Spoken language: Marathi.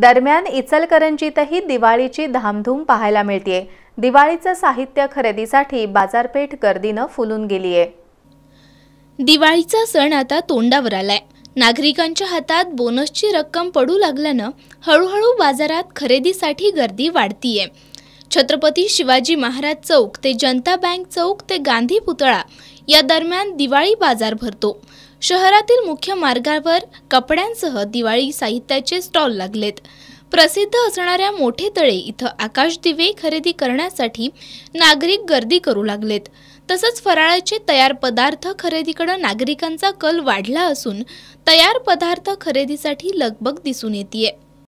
दरम्यान इचलकरंजीतही दिवाळीची धामधूम पाहायला मिळतीये दिवाळीचं साहित्य खरेदीसाठी बाजारपेठ गर्दीनं फुलून गेलीय दिवाळीचा सण आता तोंडावर आलाय नागरिकांच्या हातात बोनसची रक्कम पडू लागल्यानं हळूहळू बाजारात खरेदीसाठी गर्दी वाढतीये छत्रपती शिवाजी महाराज चौक ते जनता बँक चौक ते गांधी पुतळा या दरम्यान दिवाळी बाजार भरतो शहरातील मुख्य मार्गावर कपड्यांसह दिवाळी साहित्याचे स्टॉल लागलेत प्रसिद्ध असणाऱ्या मोठे तळे इथं आकाश दिवे खरेदी करण्यासाठी नागरिक गर्दी करू लागलेत तसंच फराळाचे तयार पदार्थ खरेदीकडे नागरिकांचा कल वाढला असून तयार पदार्थ खरेदीसाठी लगबग दिसून येते